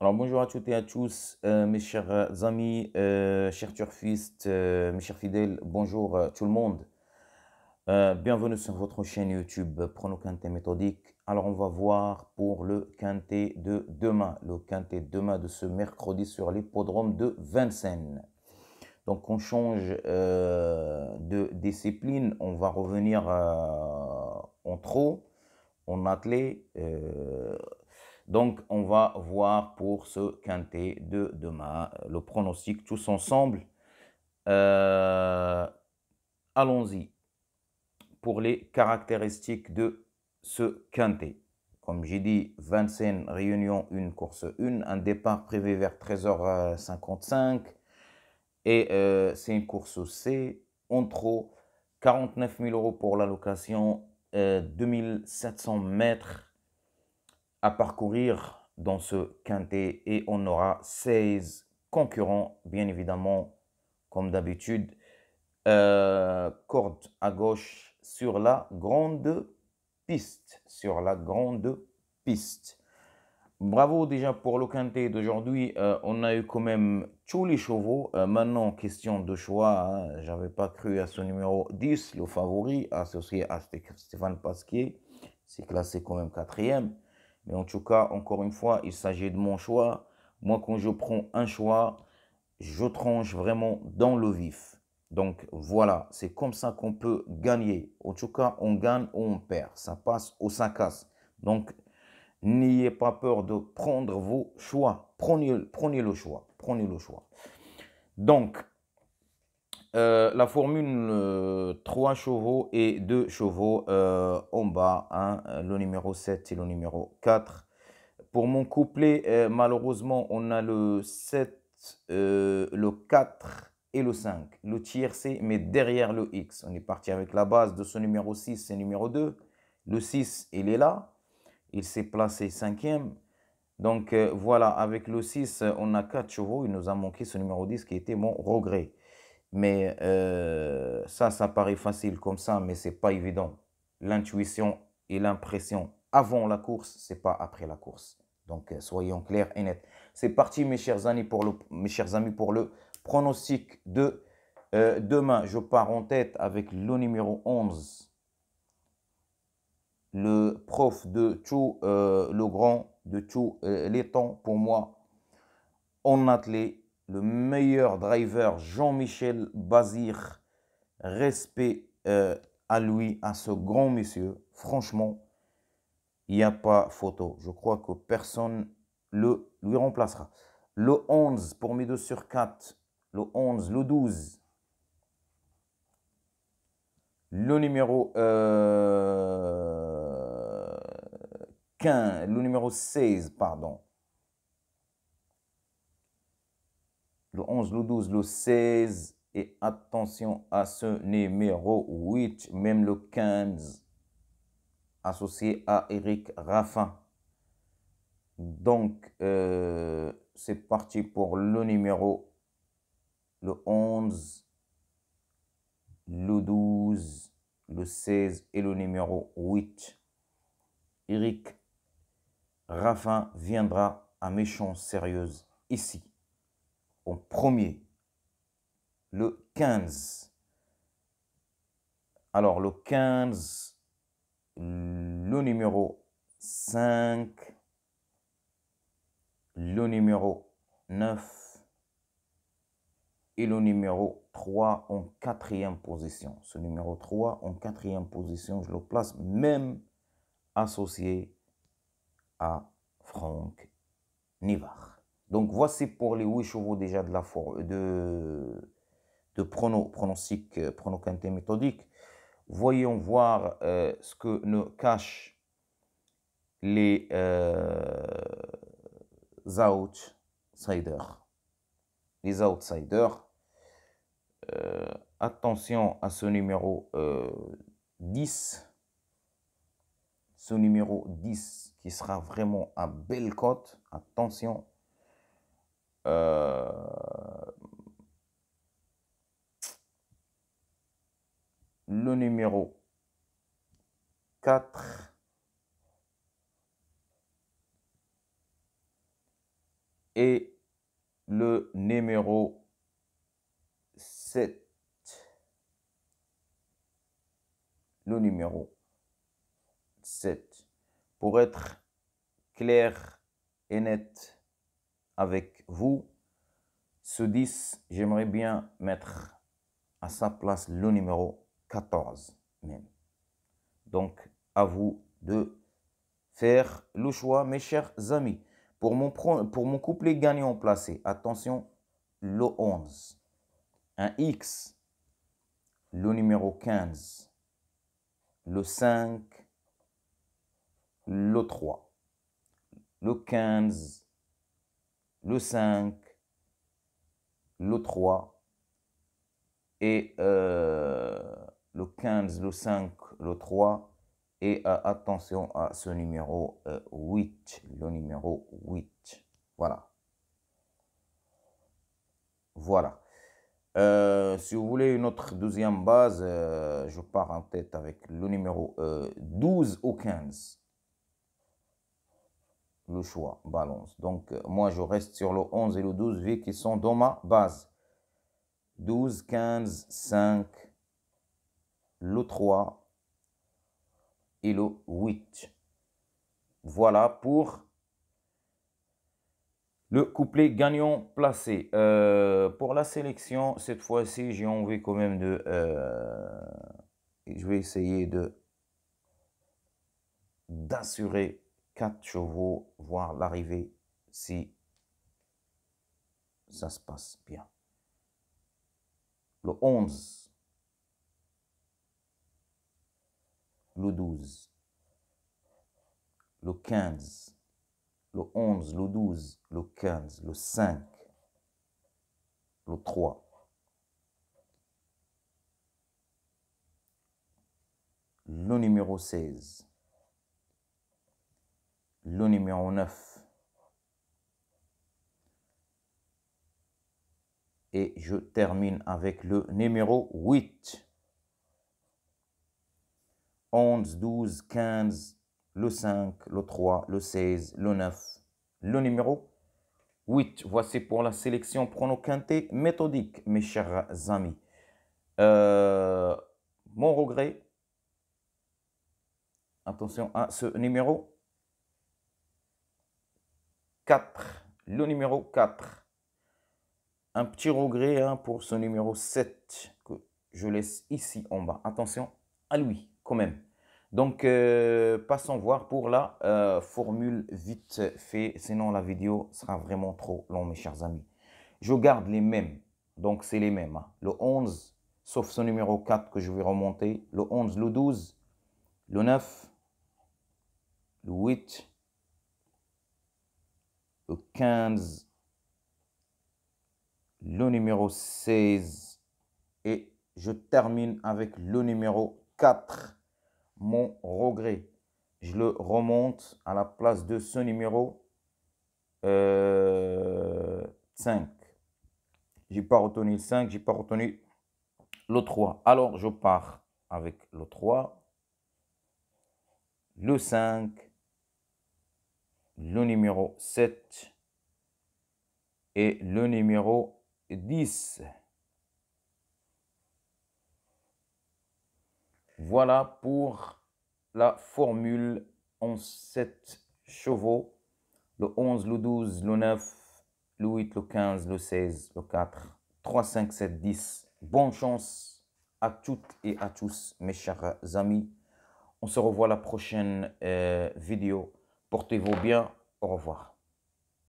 Alors bonjour à toutes et à tous, euh, mes chers euh, amis, euh, chers turfistes, mes chers fidèles, bonjour tout le monde. bienvenue sur votre chaîne YouTube Prono Quintet Méthodique. Alors on va voir pour le quintet de demain, le quintet de demain de ce mercredi sur l'hippodrome de Vincennes. Donc on change de discipline, on va revenir en trop, en athlée, donc, on va voir pour ce quintet de demain euh, le pronostic tous ensemble. Euh, allons-y pour les caractéristiques de ce quintet. Comme j'ai dit, Vincennes, réunions, une course, 1. un départ privé vers 13h55. Et euh, c'est une course C, Entre trop, 49 000 euros pour la location, 2700 mètres à parcourir dans ce quintet et on aura 16 concurrents, bien évidemment, comme d'habitude. Euh, corde à gauche sur la grande piste, sur la grande piste. Bravo déjà pour le quintet d'aujourd'hui. Euh, on a eu quand même tous les chevaux. Euh, maintenant, question de choix. Hein. J'avais pas cru à ce numéro 10, le favori associé à Stéphane Pasquier. C'est classé quand même quatrième. Mais en tout cas, encore une fois, il s'agit de mon choix. Moi, quand je prends un choix, je tranche vraiment dans le vif. Donc voilà, c'est comme ça qu'on peut gagner. En tout cas, on gagne ou on perd. Ça passe ou ça casse. Donc n'ayez pas peur de prendre vos choix. Prenez, prenez le choix. Prenez le choix. Donc, euh, la formule 3 euh, chevaux et 2 chevaux euh, en bas, hein, le numéro 7 et le numéro 4. Pour mon couplet, malheureusement, on a le 7, le 4 et le 5. Le tiercé, mais derrière le X. On est parti avec la base de ce numéro 6 et numéro 2. Le 6, il est là. Il s'est placé cinquième. Donc voilà, avec le 6, on a 4 chevaux. Il nous a manqué ce numéro 10 qui était mon regret. Mais euh, ça, ça paraît facile comme ça, mais c'est pas évident. L'intuition et l'impression avant la course, c'est pas après la course. Donc euh, soyons clairs et nets. C'est parti, mes chers amis, pour le, mes chers amis, pour le pronostic de euh, demain. Je pars en tête avec le numéro 11, le prof de tout le grand de tout l'étang pour moi en athlète le meilleur driver, Jean-Michel Bazir. Respect euh, à lui, à ce grand monsieur. Franchement, il n'y a pas photo. Je crois que personne le lui remplacera. Le 11 pour mes 2 sur 4. Le 11, le 12. Le numéro, 15, euh, le numéro 16, pardon. le 11, le 12, le 16. Et attention à ce numéro 8, même le 15, associé à Eric Raffin. Donc, euh, c'est parti pour le numéro, le 11, le 12, le 16 et le numéro 8. Eric Raffin viendra à Méchant Sérieuse ici premier, le 15. Alors, le 15, le numéro 5, le numéro 9 et le numéro 3 en quatrième position. Ce numéro 3 en quatrième position, je le place même associé à Franck Nivard. Donc voici pour les huit chevaux déjà de la forme de, de prono, pronostic, euh, méthodique. Voyons voir euh, ce que nous cachent les euh, outsiders. Les outsiders. attention à ce numéro 10. Ce numéro 10 qui sera vraiment à belle cote. Attention. Euh, le numéro 4 et le numéro 7. Le numéro 7. Pour être clair et net, avec vous ce 10, j'aimerais bien mettre à sa place le numéro 14 même. Donc, à vous de faire le choix, mes chers amis. Pour mon, pour mon couplet gagnant placé, attention, le 11, un X, le numéro 15, le 5, le 3, le 15, le 5, le 3 et euh, le 15, le 5, le 3 et euh, attention à ce numéro 8, euh, le numéro 8. Voilà. Voilà. si vous voulez une autre deuxième base, je pars en tête avec le numéro 12 ou 15 le choix balance. Donc, euh, moi, je reste sur le 11 et le 12 vu qu'ils sont dans ma base. 12, 15, 5, le 3 et le 8. Voilà pour le couplet gagnant placé. Euh, pour la sélection, cette fois-ci, j'ai envie quand même de... Euh, je vais essayer de d'assurer 4 chevaux, voir l'arrivée, si ça se passe bien. Le 11, le 12, le 15, le 11, le 12, le 15, le 5, le 3. Le numéro 16, le numéro 9. Et je termine avec le numéro 8. 11, 12, 15, le 5, le 3, le 16, le 9, le numéro 8. Voici pour la sélection prono quintet méthodique, mes chers amis. Euh, mon regret, attention à ce numéro 4. Le numéro 4. Un petit regret hein, pour ce numéro 7 que je laisse ici en bas. Attention à lui quand même. Donc, euh, passons voir pour la euh, formule vite fait. Sinon, la vidéo sera vraiment trop longue, mes chers amis. Je garde les mêmes. Donc, c'est les mêmes. Hein. Le 11, sauf ce numéro 4 que je vais remonter. Le 11, le 12, le 9, le 8, 15, le numéro 16 et je termine avec le numéro 4, mon regret. Je le remonte à la place de ce numéro 5. Euh, j'ai pas retenu le 5, j'ai pas retenu le 3. Alors je pars avec le 3, le 5, le numéro 7 et le numéro 10. Voilà pour la formule en 7 chevaux, le 11, le 12, le 9, le 8, le 15, le 16, le 4, 3, 5, 7, 10. Bonne chance à toutes et à tous, mes chers amis. On se revoit la prochaine euh, vidéo. Portez-vous bien. Au revoir.